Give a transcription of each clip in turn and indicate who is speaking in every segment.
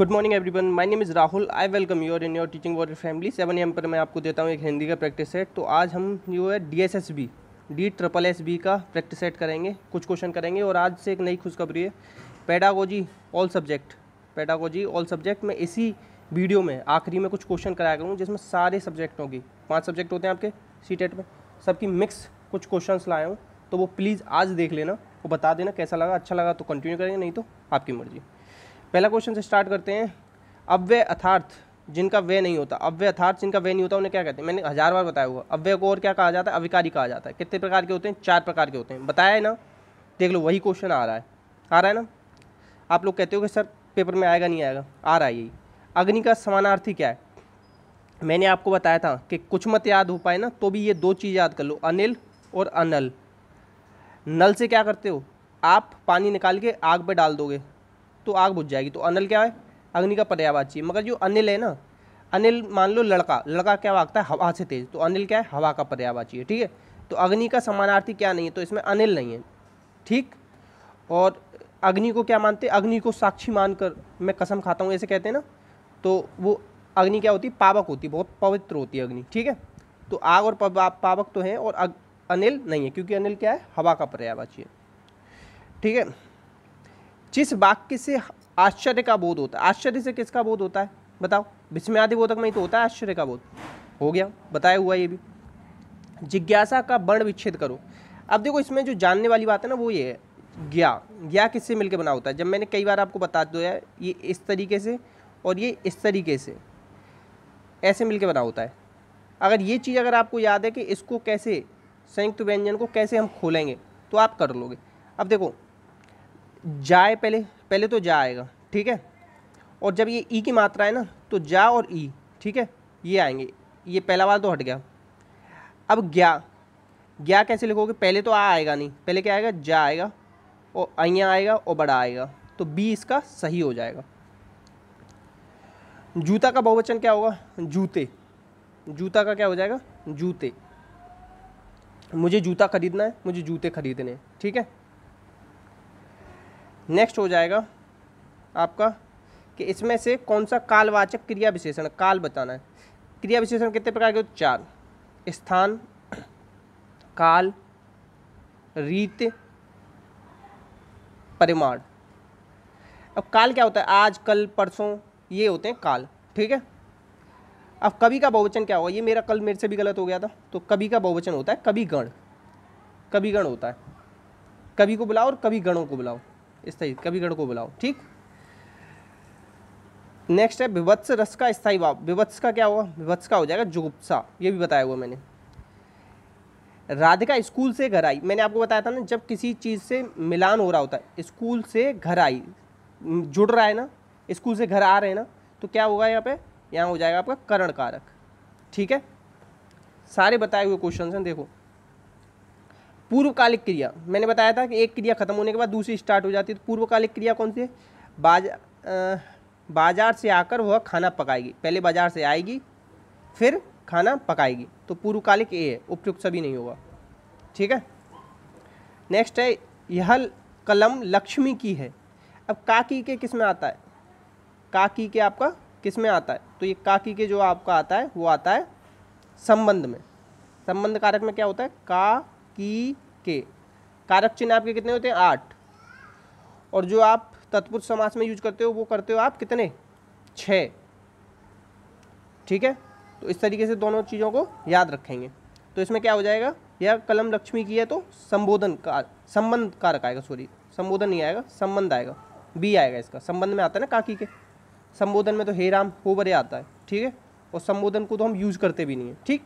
Speaker 1: good morning everyone my name is Rahul I welcome your in your teaching war family seven M पर मैं आपको देता हूँ एक हिंदी का प्रैक्टिस सेट तो आज हम जो है D S S B D triple S B का प्रैक्टिस सेट करेंगे कुछ क्वेश्चन करेंगे और आज से एक नई खुशखबरी है pedagogy all subject pedagogy all subject मैं इसी वीडियो में आखिरी में कुछ क्वेश्चन कराया करूँ जिसमें सारे सब्जेक्टों की पाँच सब्जेक्ट होते हैं आपके सी टेट e में सबकी मिक्स कुछ क्वेश्चन लाए हूँ तो वो प्लीज़ आज देख लेना वो बता देना कैसा लगा अच्छा लगा तो कंटिन्यू करेंगे नहीं तो आपकी मर्ज़ी पहला क्वेश्चन से स्टार्ट करते हैं अव्यय अथार्थ जिनका व्यय नहीं होता अव्यय अथार्थ जिनका व्यय नहीं होता उन्हें क्या कहते हैं मैंने हज़ार बार बताया हुआ अव्यय को और क्या कहा जाता है अविकारी कहा जाता है कितने प्रकार के होते हैं चार प्रकार के होते हैं बताया है ना देख लो वही क्वेश्चन आ रहा है आ रहा है ना आप लोग कहते हो कि सर पेपर में आएगा नहीं आएगा आ रहा है यही अग्नि का समानार्थी क्या है मैंने आपको बताया था कि कुछ मत याद हो पाए ना तो भी ये दो चीज़ याद कर लो अनिल और अनल नल से क्या करते हो आप पानी निकाल के आग पे डाल दोगे तो आग बुझ जाएगी तो अनिल क्या है अग्नि का पर्यावाची मगर जो अनिल है ना अनिल मान लो लड़का लड़का क्या भागता है हवा से तेज तो अनिल क्या है हवा का पर्यावाची है ठीक है तो अग्नि का समानार्थी क्या नहीं है तो इसमें अनिल नहीं है ठीक और अग्नि को क्या मानते हैं अग्नि को साक्षी मानकर मैं कसम खाता हूँ ऐसे कहते हैं ना तो वो अग्नि क्या होती है पावक होती है बहुत पवित्र होती है अग्नि ठीक है तो आग और पावक तो हैं और अनिल नहीं है क्योंकि अनिल क्या है हवा का पर्यावाची है ठीक है जिस वाक्य से आश्चर्य का बोध होता है आश्चर्य से किसका बोध होता है बताओ आदि बोधक में ही तो होता है आश्चर्य का बोध हो गया बताया हुआ ये भी जिज्ञासा का वर्ण विच्छेद करो अब देखो इसमें जो जानने वाली बात है ना वो ये है ज्ञा ज्ञा किससे मिलकर बना होता है जब मैंने कई बार आपको बता दो है ये इस तरीके से और ये इस तरीके से ऐसे मिलकर बना होता है अगर ये चीज़ अगर आपको याद है कि इसको कैसे संयुक्त व्यंजन को कैसे हम खोलेंगे तो आप कर लोगे अब देखो जाए पहले पहले तो जा आएगा ठीक है और जब ये ई की मात्रा है ना तो जा और ई ठीक है ये आएंगे ये पहला वाला तो हट गया अब ग्या ग्या कैसे लिखोगे पहले तो आ आएगा नहीं पहले क्या आएगा जा आएगा और अइया आएगा और बड़ा आएगा तो बी इसका सही हो जाएगा जूता का बहुवचन क्या होगा जूते जूता का क्या हो जाएगा जूते मुझे जूता खरीदना है मुझे जूते खरीदने ठीक है नेक्स्ट हो जाएगा आपका कि इसमें से कौन सा कालवाचक क्रिया विशेषण काल बताना है क्रिया विशेषण कितने प्रकार के होते चार स्थान काल रीत परिमाण अब काल क्या होता है आज कल परसों ये होते हैं काल ठीक है अब कभी का बहुवचन क्या होगा ये मेरा कल मेरे से भी गलत हो गया था तो कभी का बहुवचन होता है कभी गण कभी गण होता है कभी को बुलाओ और कभी गणों को बुलाओ स्थायित्व कविगढ़ को बुलाओ ठीक नेक्स्ट है विवत्स रस का स्थायी भाव विवत्स का क्या होगा विवत्स का हो जाएगा जुगुप्सा ये भी बताया हुआ मैंने राधिका स्कूल से घर आई मैंने आपको बताया था ना जब किसी चीज़ से मिलान हो रहा होता है स्कूल से घर आई जुड़ रहा है ना स्कूल से घर आ रहे हैं ना तो क्या होगा यहाँ पे यहाँ हो जाएगा आपका करण कारक ठीक है सारे बताए हुए क्वेश्चन हैं देखो पूर्वकालिक क्रिया मैंने बताया था कि एक क्रिया खत्म होने के बाद दूसरी स्टार्ट हो जाती है तो पूर्वकालिक क्रिया कौन सी है बाज बाजार से आकर वह खाना पकाएगी पहले बाजार से आएगी फिर खाना पकाएगी तो पूर्वकालिक ए है उपयुक्त सभी नहीं होगा ठीक है नेक्स्ट है यह कलम लक्ष्मी की है अब काकी के किस में आता है काकी के आपका किस में आता है तो ये काकी के जो आपका आता है वो आता है संबंध में संबंध कारक में क्या होता है का की के कारक चिन्ह आपके कितने होते हैं आठ और जो आप तत्पुरुष समास में यूज करते हो वो करते हो आप कितने छ ठीक है तो इस तरीके से दोनों चीज़ों को याद रखेंगे तो इसमें क्या हो जाएगा यह कलम लक्ष्मी की है तो संबोधन का संबंध कारक आएगा सॉरी संबोधन नहीं आएगा संबंध आएगा बी आएगा इसका संबंध में आता है ना काकी के संबोधन में तो हे राम हो बरे आता है ठीक है और संबोधन को तो हम यूज करते भी नहीं है ठीक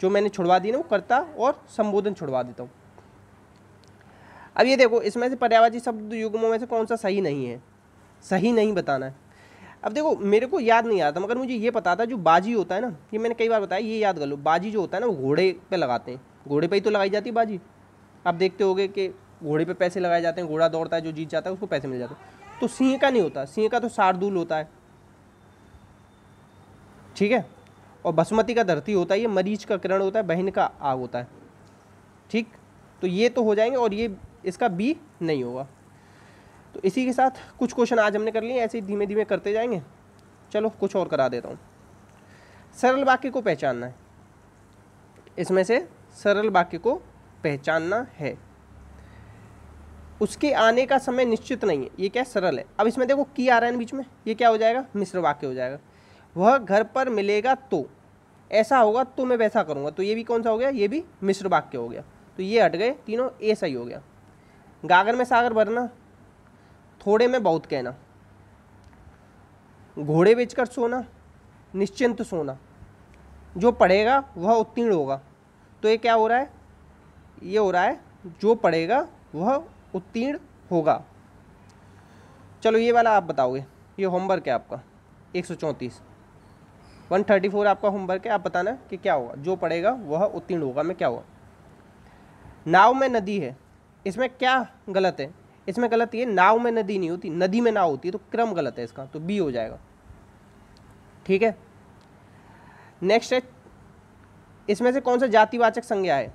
Speaker 1: जो मैंने छुड़वा दी ना वो कर्ता और संबोधन छुड़वा देता हूँ अब ये देखो इसमें से पर्यावाची शब्द युग्मों में से कौन सा सही नहीं है सही नहीं बताना है अब देखो मेरे को याद नहीं आता मगर मुझे ये पता था जो बाजी होता है ना ये मैंने कई बार बताया ये याद कर लो बाजी जो होता है ना वो घोड़े पे लगाते हैं घोड़े पे ही तो लगाई जाती है बाजी आप देखते होगे कि घोड़े पे पैसे लगाए जाते हैं घोड़ा दौड़ता है जो जीत जाता है उसको पैसे मिल जाते हैं तो सिंह का नहीं होता सिंह का तो शार्दुल होता है ठीक है और बसमती का धरती होता है ये मरीज का किरण होता है बहन का आग होता है ठीक तो ये तो हो जाएंगे और ये इसका बी नहीं होगा तो इसी के साथ कुछ क्वेश्चन आज हमने कर लिए ऐसे ही धीमे धीमे करते जाएंगे चलो कुछ और करा देता हूँ सरल वाक्य को पहचानना है इसमें से सरल वाक्य को पहचानना है उसके आने का समय निश्चित नहीं है ये क्या सरल है अब इसमें देखो की आ रहा है बीच में ये क्या हो जाएगा मिश्र वाक्य हो जाएगा वह घर पर मिलेगा तो ऐसा होगा तो मैं वैसा करूँगा तो ये भी कौन सा हो गया ये भी मिश्र वाक्य हो गया तो ये हट गए तीनों ए सही हो गया गागर में सागर भरना थोड़े में बहुत कहना घोड़े बेचकर सोना निश्चिंत सोना जो पढ़ेगा वह उत्तीर्ण होगा तो ये क्या हो रहा है ये हो रहा है जो पढ़ेगा वह उत्तीर्ण होगा चलो ये वाला आप बताओगे ये होमवर्क है आपका एक सौ चौंतीस वन थर्टी फोर आपका होमवर्क है आप बताना कि क्या होगा जो पढ़ेगा वह उत्तीर्ण होगा में क्या हुआ नाव में नदी है इसमें क्या गलत है इसमें गलत ये नाव में नदी नहीं होती नदी में नाव होती है तो क्रम गलत है इसका तो बी हो जाएगा ठीक है नेक्स्ट है इसमें से कौन सा जातिवाचक संज्ञा है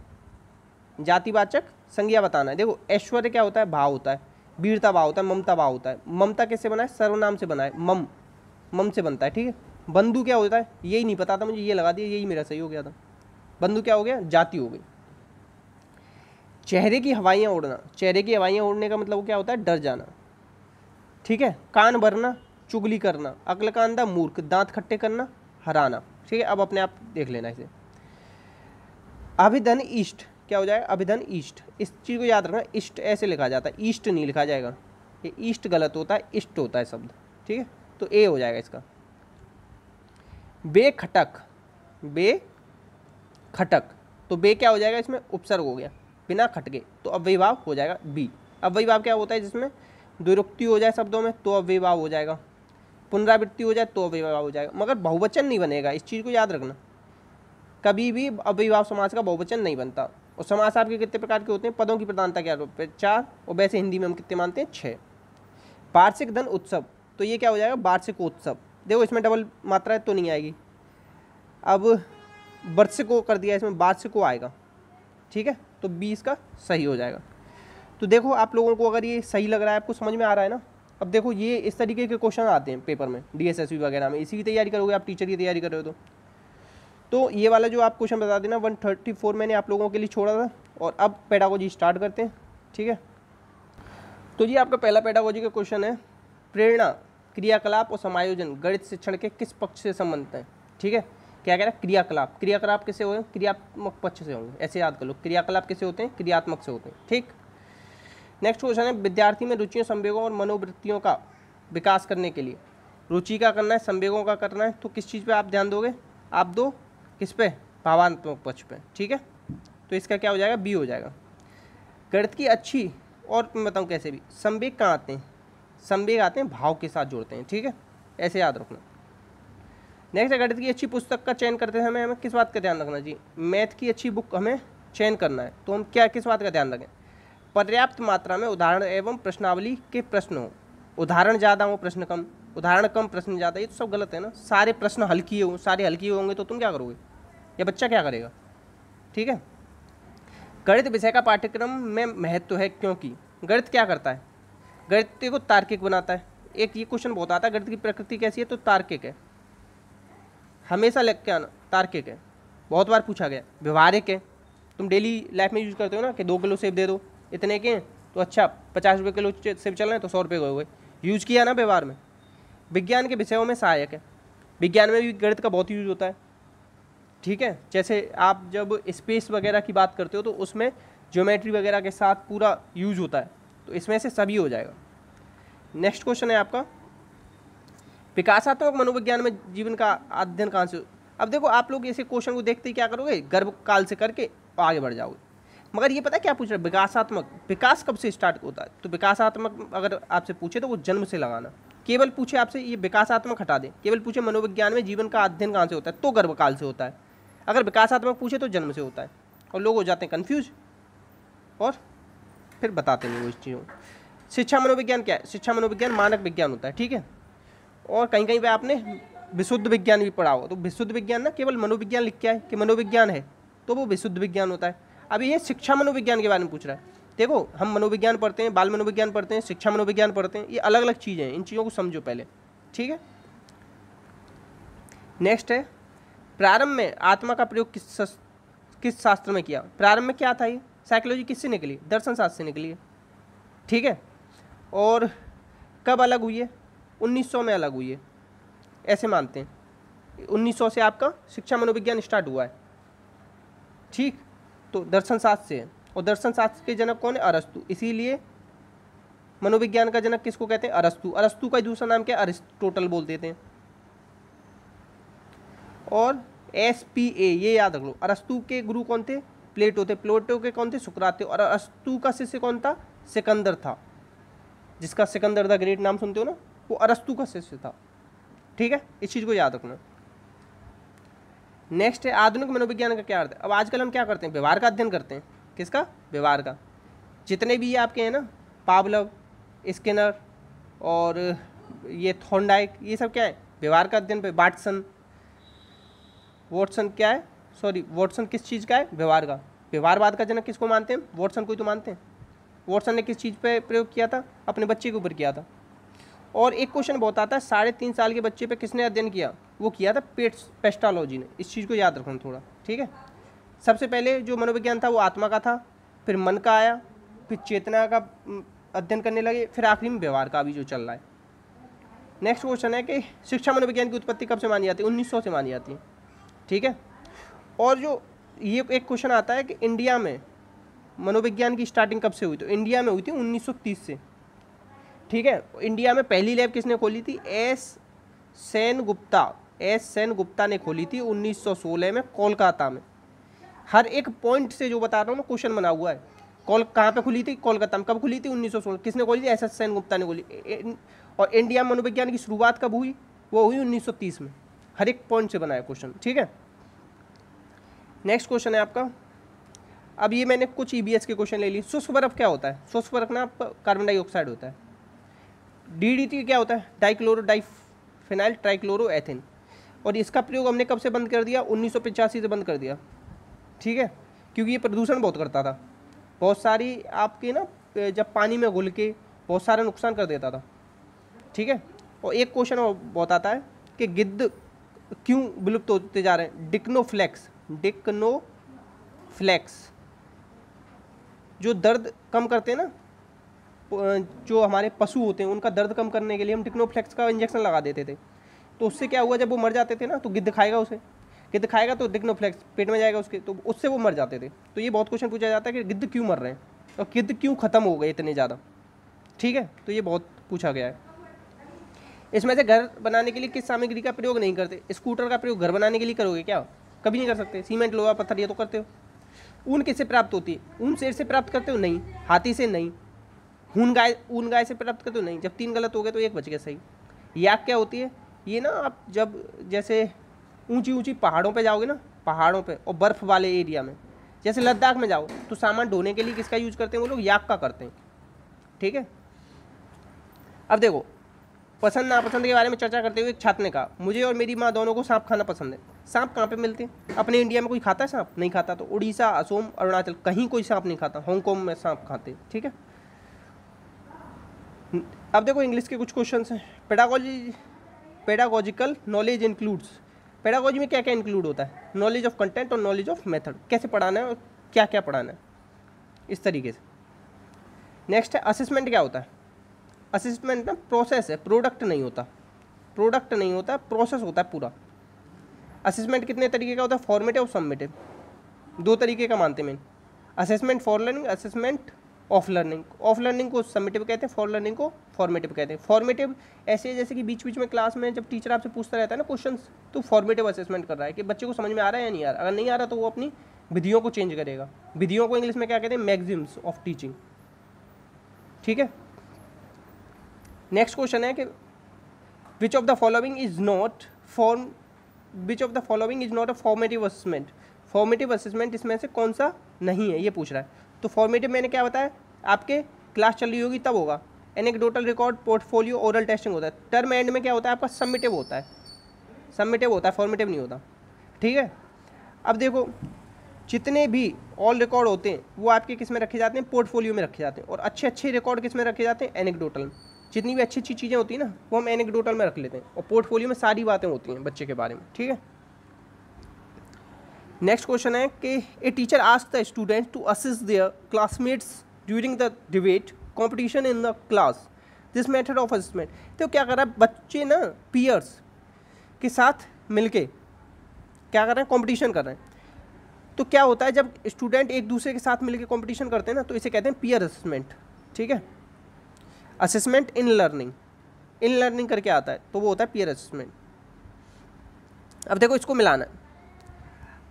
Speaker 1: जातिवाचक संज्ञा बताना है देखो ऐश्वर्य क्या होता है भाव होता है वीरता भाव होता है ममता भाव होता है ममता कैसे बना है सर्वनाम से बना है मम मम से बनता है ठीक है बंधु क्या होता है यही नहीं पता था मुझे ये लगा दिया यही मेरा सही हो गया था बंधु क्या हो गया जाति हो गई चेहरे की हवाइयाँ उड़ना चेहरे की हवाइयाँ उड़ने का मतलब क्या होता है डर जाना ठीक है कान भरना चुगली करना अकल का अंधा मूर्ख दांत खट्टे करना हराना ठीक है अब अपने आप देख लेना इसे अभिधन इष्ट क्या हो जाएगा अभिधन ईष्ट इस चीज़ को याद रखना इष्ट ऐसे लिखा जाता है ईष्ट नहीं लिखा जाएगा ये ईष्ट गलत होता है इष्ट होता है शब्द ठीक है तो ए हो जाएगा इसका बे खटक बे खटक तो बे क्या हो जाएगा इसमें उपसर्ग हो गया बिना खटके तो अव्यभाव हो जाएगा बी अव्यभाव क्या होता है जिसमें द्विरुक्ति हो जाए शब्दों में तो अव्यभाव हो जाएगा पुनरावृत्ति हो जाए तो अव्यभाव हो जाएगा मगर बहुवचन नहीं बनेगा इस चीज़ को याद रखना कभी भी अव्यभाव समाज का बहुवचन नहीं बनता और समाज आपके कितने प्रकार के होते हैं पदों की प्रधानता क्या रूप है चार और वैसे हिंदी में हम कितने मानते हैं छः वार्षिक धन उत्सव तो ये क्या हो जाएगा वार्षिकोत्सव देखो इसमें डबल मात्रा तो नहीं आएगी अब वर्ष को कर दिया इसमें वार्ष को आएगा ठीक है तो बीस का सही हो जाएगा तो देखो आप लोगों को अगर ये सही लग रहा है आपको समझ में आ रहा है ना अब देखो ये इस तरीके के क्वेश्चन आते हैं पेपर में डी e वगैरह में इसी की तैयारी करोगे आप टीचर की तैयारी कर रहे हो तो, तो ये वाला जो आप क्वेश्चन बता देना 134 मैंने आप लोगों के लिए छोड़ा था और अब पेडागोजी स्टार्ट करते हैं ठीक है तो जी आपका पहला पेडागोजी का क्वेश्चन है प्रेरणा क्रियाकलाप और समायोजन गणित शिक्षण के किस पक्ष से संबंधित हैं ठीक है क्या कह रहा है क्रियाकलाप क्रियाकलाप कैसे हो क्रियात्मक पक्ष से होंगे ऐसे याद कर लो क्रियाकलाप कैसे होते हैं क्रियात्मक से होते हैं ठीक नेक्स्ट क्वेश्चन है विद्यार्थी में रुचियों संवेगों और मनोवृत्तियों का विकास करने के लिए रुचि का करना है संवेगों का करना है तो किस चीज़ पे आप ध्यान दोगे आप दो किस पे भावात्मक पक्ष पे ठीक है तो इसका क्या हो जाएगा बी हो जाएगा गणित की अच्छी और मैं बताऊँ कैसे भी संवेग कहाँ आते हैं संवेग आते हैं भाव के साथ जोड़ते हैं ठीक है ऐसे याद रखना नेक्स्ट है गणित की अच्छी पुस्तक का चयन करते समय हमें किस बात का ध्यान रखना जी मैथ की अच्छी बुक हमें चयन करना है तो हम क्या किस बात का ध्यान रखें पर्याप्त मात्रा में उदाहरण एवं प्रश्नावली के प्रश्न हो उदाहरण ज़्यादा हो प्रश्न कम उदाहरण कम प्रश्न ज़्यादा ये तो सब गलत है ना सारे प्रश्न हल्की हों सारे हल्की होंगे तो तुम क्या करोगे या बच्चा क्या करेगा ठीक है गणित विषय का पाठ्यक्रम में महत्व है क्योंकि गणित क्या करता है गणित को तार्किक बनाता है एक ये क्वेश्चन बहुत आता है गणित की प्रकृति कैसी है तो तार्किक है हमेशा लग के आना तार्किक है बहुत बार पूछा गया व्यवहारिक है तुम डेली लाइफ में यूज करते हो ना कि दो किलो सेब दे दो इतने के तो अच्छा पचास रुपये किलो सेब चल रहे हैं तो सौ रुपये हो गए यूज किया ना व्यवहार में विज्ञान के विषयों में सहायक है विज्ञान में भी गणित का बहुत यूज होता है ठीक है जैसे आप जब स्पेस वगैरह की बात करते हो तो उसमें ज्योमेट्री वगैरह के साथ पूरा यूज होता है तो इसमें से सभी हो जाएगा नेक्स्ट क्वेश्चन है आपका विकासात्मक मनोविज्ञान में जीवन का अध्ययन कहाँ से अब देखो आप लोग ऐसे क्वेश्चन को देखते ही क्या करोगे गर्भ काल से करके आगे बढ़ जाओगे मगर ये पता क्या पूछ रहा है विकासात्मक विकास कब से स्टार्ट होता है तो विकासात्मक अगर आपसे पूछे तो वो जन्म से लगाना केवल पूछे आपसे ये विकासात्मक हटा दें केवल पूछे मनोविज्ञान में जीवन का अध्ययन कहाँ से होता है तो गर्भकाल से होता है अगर विकासात्मक पूछे तो जन्म से होता है और लोग हो जाते हैं कन्फ्यूज और फिर बताते हैं वो इस चीज़ों शिक्षा मनोविज्ञान क्या है शिक्षा मनोविज्ञान मानक विज्ञान होता है ठीक है और कहीं कहीं पर आपने विशुद्ध विज्ञान भी पढ़ा हो तो विशुद्ध विज्ञान ना केवल मनोविज्ञान लिख के आए कि मनोविज्ञान है तो वो विशुद्ध विज्ञान होता है अब ये शिक्षा मनोविज्ञान के बारे में पूछ रहा है देखो हम मनोविज्ञान पढ़ते हैं बाल मनोविज्ञान पढ़ते हैं शिक्षा मनोविज्ञान पढ़ते हैं ये अलग अलग चीज़ें हैं इन चीज़ों को समझो पहले ठीक है नेक्स्ट है प्रारंभ में आत्मा का प्रयोग किस किस शास्त्र में किया प्रारंभ में क्या था ये साइकोलॉजी किससे निकली दर्शन शास्त्र से निकली है ठीक है और कब अलग हुई है 1900 में अलग हुई है ऐसे मानते हैं 1900 से आपका शिक्षा मनोविज्ञान स्टार्ट हुआ है ठीक तो दर्शन शास्त्र से है और दर्शन शास्त्र के जनक कौन है अरस्तु इसीलिए मनोविज्ञान का जनक किसको कहते हैं अरस्तु अरस्तु का दूसरा नाम क्या अरिस्टोटल बोल देते हैं और एस पी ए ये याद रख लो अरस्तु के गुरु कौन थे प्लेटो थे प्लेटो के कौन थे सुकरात थे और अरस्तु का शिष्य कौन था सिकंदर था जिसका सिकंदर द ग्रेट नाम सुनते हो ना वो अरस्तु का शिष्य था ठीक है इस चीज़ को याद रखना नेक्स्ट है आधुनिक मनोविज्ञान का क्या अर्थ है अब आजकल हम क्या करते हैं व्यवहार का अध्ययन करते हैं किसका व्यवहार का जितने भी ये आपके हैं ना पावलव स्किनर और ये थोंडाइक ये सब क्या है व्यवहार का अध्ययन पे वाटसन वॉटसन क्या है सॉरी वॉटसन किस चीज़ का है व्यवहार का व्यवहारवाद का जनक किसको मानते हैं वॉटसन को ही तो मानते हैं वॉटसन ने किस चीज़ पे प्रयोग किया था अपने बच्चे के ऊपर किया था और एक क्वेश्चन बहुत आता है साढ़े तीन साल के बच्चे पे किसने अध्ययन किया वो किया था पेट्स पेस्टालॉजी ने इस चीज़ को याद रखना थोड़ा ठीक है सबसे पहले जो मनोविज्ञान था वो आत्मा का था फिर मन का आया फिर चेतना का अध्ययन करने लगे फिर आखिरी में व्यवहार का भी जो चल रहा है नेक्स्ट क्वेश्चन है कि शिक्षा मनोविज्ञान की उत्पत्ति कब से मानी जाती है उन्नीस से मानी जाती है ठीक है और जो ये एक क्वेश्चन आता है कि इंडिया में मनोविज्ञान की स्टार्टिंग कब से हुई तो इंडिया में हुई थी 1930 से ठीक है इंडिया में पहली लैब किसने खोली थी एस सेन गुप्ता एस सेन गुप्ता ने खोली थी 1916 में कोलकाता में हर एक पॉइंट से जो बता रहा हूँ मैं क्वेश्चन बना हुआ है कॉल कहाँ पे खुली थी कोलकाता में कब खुली थी 1916 किसने खोली थी एस एस सेन गुप्ता ने खोली और इंडिया मनोविज्ञान की शुरुआत कब हुई वो हुई 1930 में हर एक पॉइंट से बनाया क्वेश्चन ठीक है नेक्स्ट क्वेश्चन है आपका अब ये मैंने कुछ ई e के क्वेश्चन ले ली शुष्क बर्फ क्या होता है शुष्क बर्फ ना आपका कार्बन डाइऑक्साइड होता है डी क्या होता है डाइक्लोरो डाइफिनाइल ट्राइक्लोरो एथिन और इसका प्रयोग हमने कब से बंद कर दिया उन्नीस से बंद कर दिया ठीक है क्योंकि ये प्रदूषण बहुत करता था बहुत सारी आपके ना जब पानी में घुल के बहुत सारा नुकसान कर देता था ठीक है और एक क्वेश्चन और बहुत आता है कि गिद्ध क्यों विलुप्त होते जा रहे हैं डिक्नोफ्लेक्स डिकनो फ्लैक्स जो दर्द कम करते हैं ना जो हमारे पशु होते हैं उनका दर्द कम करने के लिए हम फ्लैक्स का इंजेक्शन लगा देते थे तो उससे क्या हुआ जब वो मर जाते थे ना तो गिद्ध खाएगा उसे गिद्ध खाएगा तो डिक्नोफ्लेक्स पेट में जाएगा उसके तो उससे वो मर जाते थे तो ये बहुत क्वेश्चन पूछा जाता है कि गिद्ध क्यों मर रहे हैं और तो गिद्ध क्यों ख़त्म हो गए इतने ज़्यादा ठीक है तो ये बहुत पूछा गया है इसमें से घर बनाने के लिए किस सामग्री का प्रयोग नहीं करते स्कूटर का प्रयोग घर बनाने के लिए करोगे क्या कभी नहीं कर सकते सीमेंट लोहा पत्थर ये तो करते हो ऊन किससे प्राप्त होती है ऊन शेर से प्राप्त करते हो नहीं हाथी से नहीं ऊन गाय ऊन गाय से प्राप्त करते हो नहीं जब तीन गलत हो गए तो एक बच गया सही याक क्या होती है ये ना आप जब जैसे ऊंची ऊंची पहाड़ों पे जाओगे ना पहाड़ों पे और बर्फ़ वाले एरिया में जैसे लद्दाख में जाओ तो सामान ढोने के लिए किसका यूज करते हैं वो लोग याक का करते हैं ठीक है अब देखो पसंद नापसंद के बारे में चर्चा करते हुए एक छात्र ने कहा मुझे और मेरी माँ दोनों को सांप खाना पसंद है सांप कहाँ पे मिलते हैं अपने इंडिया में कोई खाता है सांप नहीं खाता तो उड़ीसा असोम अरुणाचल कहीं कोई सांप नहीं खाता हांगकॉन्ग में सांप खाते ठीक है अब देखो इंग्लिश के कुछ क्वेश्चन हैं pedagogy pedagogical knowledge includes pedagogy में क्या क्या इंक्लूड होता है नॉलेज ऑफ कंटेंट और नॉलेज ऑफ मेथड कैसे पढ़ाना है और क्या क्या पढ़ाना है इस तरीके से नेक्स्ट है असेसमेंट क्या होता है असेसमेंट ना प्रोसेस है प्रोडक्ट नहीं होता प्रोडक्ट नहीं होता प्रोसेस होता है पूरा असेसमेंट कितने तरीके का होता है फॉर्मेटिव और सबमिटिव दो तरीके का मानते हैं मैन assessment for learning assessment of learning of learning को सबमिटिव कहते हैं फॉर लर्निंग को फॉर्मेटिव कहते हैं फॉर्मेटिव ऐसे जैसे कि बीच बीच में क्लास में जब टीचर आपसे पूछता रहता है ना क्वेश्चन तो फॉर्मेटिव असेसमेंट कर रहा है कि बच्चे को समझ में आ रहा है या नहीं आ रहा अगर नहीं आ रहा तो वो अपनी विधियों को चेंज करेगा विधियों को इंग्लिश में क्या कहते हैं मैगजिम्स ऑफ टीचिंग ठीक है नेक्स्ट क्वेश्चन है कि which of the following is not form which of the following is not a formative assessment formative assessment इसमें से कौन सा नहीं है ये पूछ रहा है तो फॉर्मेटिव मैंने क्या बताया आपके क्लास चल रही होगी तब होगा anecdotal record portfolio oral testing होता है टर्म एंड में क्या होता है आपका सबमिटिव होता है सबमिटिव होता है फॉर्मेटिव नहीं होता ठीक है अब देखो जितने भी ऑल रिकॉर्ड होते हैं वो आपके किस में रखे जाते हैं पोर्टफोलियो में रखे जाते हैं और अच्छे अच्छे रिकॉर्ड किस में रखे जाते हैं एनेकडोटल में जितनी भी अच्छी अच्छी चीज़ें होती हैं ना वो हम एनेक्डोटल में रख लेते हैं और पोर्टफोलियो में सारी बातें होती हैं बच्चे के बारे में ठीक है नेक्स्ट क्वेश्चन है कि a teacher ask the student to assist their classmates during the debate competition in the class this method of assistment तो क्या कर रहा है बच्चे ना पीयर्स के साथ मिलके क्या कर रहे हैं कॉम्पिटिशन कर रहे हैं तो क्या होता है जब स्टूडेंट एक दूसरे के साथ मिलकर कॉम्पिटिशन करते हैं ना तो इसे कहते हैं पीयर असिस्टमेंट ठीक है assessment in learning in learning करके आता है तो वो होता है पीयर असेसमेंट अब देखो इसको मिलाना है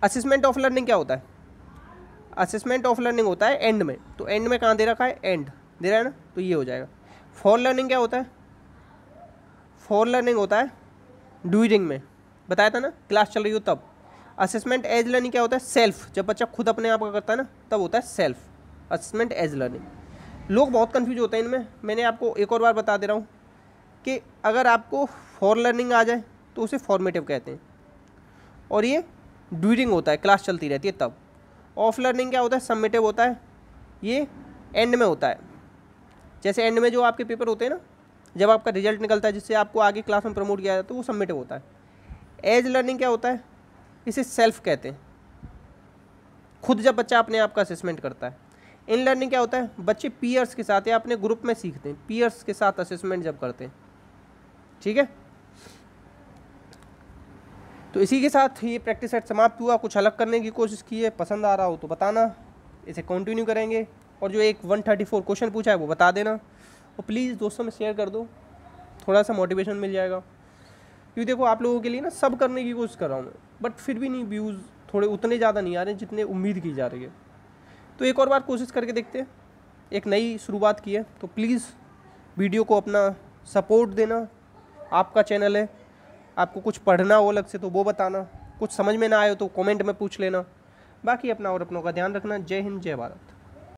Speaker 1: असेसमेंट ऑफ लर्निंग क्या होता है असेसमेंट ऑफ लर्निंग होता है एंड में तो एंड में कहाँ दे रखा है एंड दे रहा है ना तो ये हो जाएगा फॉर लर्निंग क्या होता है फॉर लर्निंग होता है ड्यूरिंग में बताया था ना क्लास चल रही हो तब असेसमेंट एज लर्निंग क्या होता है सेल्फ जब बच्चा खुद अपने आप का करता है ना तब होता है सेल्फ असेसमेंट एज लर्निंग लोग बहुत कन्फ्यूज होते हैं इनमें मैंने आपको एक और बार बता दे रहा हूँ कि अगर आपको फॉर लर्निंग आ जाए तो उसे फॉर्मेटिव कहते हैं और ये ड्यूरिंग होता है क्लास चलती रहती है तब ऑफ लर्निंग क्या होता है सबमिटिव होता है ये एंड में होता है जैसे एंड में जो आपके पेपर होते हैं ना जब आपका रिजल्ट निकलता है जिससे आपको आगे क्लास में प्रमोट किया जाता है तो वो सबमिटिव होता है एज लर्निंग क्या होता है इसे सेल्फ कहते हैं खुद जब बच्चा अपने आप का असेसमेंट करता है इन लर्निंग क्या होता है बच्चे पीयर्स के साथ या अपने ग्रुप में सीखते हैं पीयर्स के साथ असेसमेंट जब करते हैं ठीक है तो इसी के साथ ये प्रैक्टिस सेट समाप्त हुआ कुछ अलग करने की कोशिश की है पसंद आ रहा हो तो बताना इसे कंटिन्यू करेंगे और जो एक 134 क्वेश्चन पूछा है वो बता देना और प्लीज़ दोस्तों में शेयर कर दो थोड़ा सा मोटिवेशन मिल जाएगा क्योंकि देखो आप लोगों के लिए ना सब करने की कोशिश कर रहा हूँ मैं बट फिर भी नहीं व्यूज़ थोड़े उतने ज़्यादा नहीं आ रहे जितने उम्मीद की जा रही है तो एक और बार कोशिश करके देखते हैं एक नई शुरुआत की है तो प्लीज़ वीडियो को अपना सपोर्ट देना आपका चैनल है आपको कुछ पढ़ना हो अलग से तो वो बताना कुछ समझ में ना आए तो कमेंट में पूछ लेना बाकी अपना और अपनों का ध्यान रखना जय हिंद जय भारत